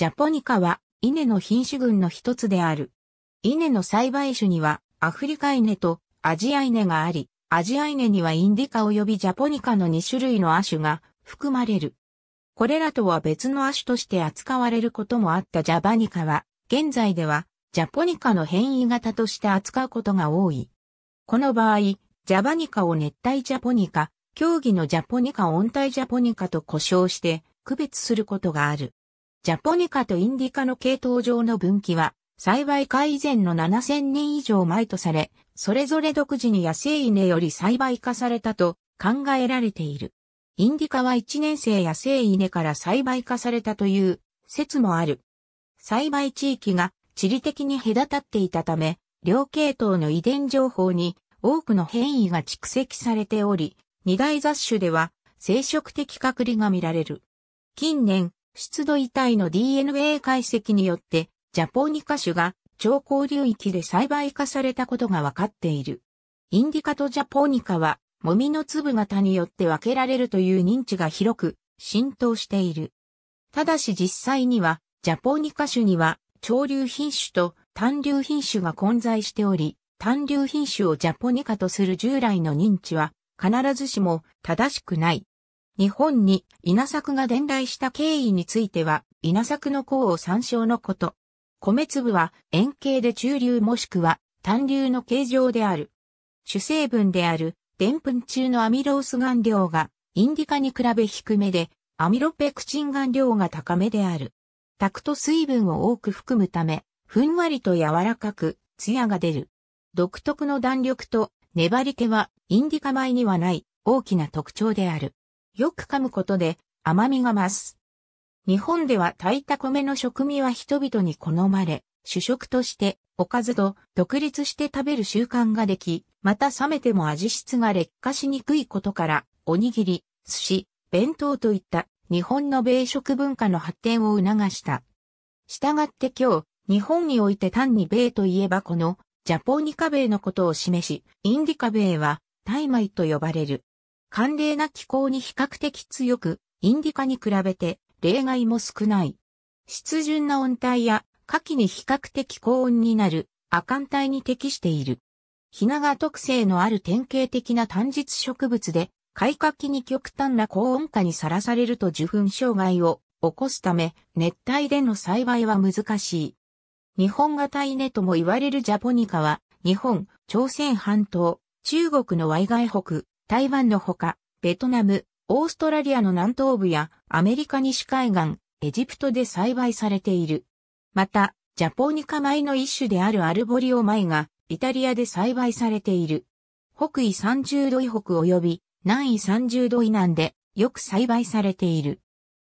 ジャポニカは稲の品種群の一つである。稲の栽培種にはアフリカ稲とアジア稲があり、アジア稲にはインディカ及びジャポニカの2種類の亜種が含まれる。これらとは別の亜種として扱われることもあったジャバニカは、現在ではジャポニカの変異型として扱うことが多い。この場合、ジャバニカを熱帯ジャポニカ、競技のジャポニカ温帯ジャポニカと呼称して区別することがある。ジャポニカとインディカの系統上の分岐は、栽培化以前の7000年以上前とされ、それぞれ独自に野生稲より栽培化されたと考えられている。インディカは1年生野生稲から栽培化されたという説もある。栽培地域が地理的に隔たっていたため、両系統の遺伝情報に多くの変異が蓄積されており、二大雑種では生殖的隔離が見られる。近年、湿度遺体の DNA 解析によって、ジャポニカ種が超高流域で栽培化されたことが分かっている。インディカとジャポニカは、もみの粒型によって分けられるという認知が広く浸透している。ただし実際には、ジャポニカ種には、潮流品種と単流品種が混在しており、単流品種をジャポニカとする従来の認知は、必ずしも正しくない。日本に稲作が伝来した経緯については、稲作の項を参照のこと。米粒は円形で中流もしくは単流の形状である。主成分である、デンプン中のアミロース顔量が、インディカに比べ低めで、アミロペクチン顔量が高めである。炊くと水分を多く含むため、ふんわりと柔らかく、艶が出る。独特の弾力と粘り気は、インディカ米にはない、大きな特徴である。よく噛むことで甘みが増す。日本では炊いた米の食味は人々に好まれ、主食としておかずと独立して食べる習慣ができ、また冷めても味質が劣化しにくいことから、おにぎり、寿司、弁当といった日本の米食文化の発展を促した。したがって今日、日本において単に米といえばこのジャポニカ米のことを示し、インディカ米は大米と呼ばれる。寒冷な気候に比較的強く、インディカに比べて例外も少ない。湿潤な温帯や夏季に比較的高温になる亜寒帯に適している。ヒナが特性のある典型的な単日植物で、開花期に極端な高温下にさらされると受粉障害を起こすため、熱帯での栽培は難しい。日本型稲とも言われるジャポニカは、日本、朝鮮半島、中国のガ外北、台湾のほか、ベトナム、オーストラリアの南東部やアメリカ西海岸、エジプトで栽培されている。また、ジャポニカ米の一種であるアルボリオ米がイタリアで栽培されている。北緯30度以北及び南緯30度以南でよく栽培されている。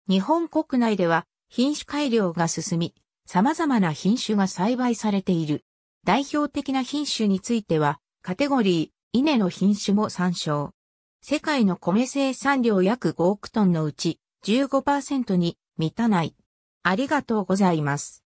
日本国内では品種改良が進み、様々な品種が栽培されている。代表的な品種については、カテゴリー、稲の品種も参照。世界の米生産量約5億トンのうち15%に満たない。ありがとうございます。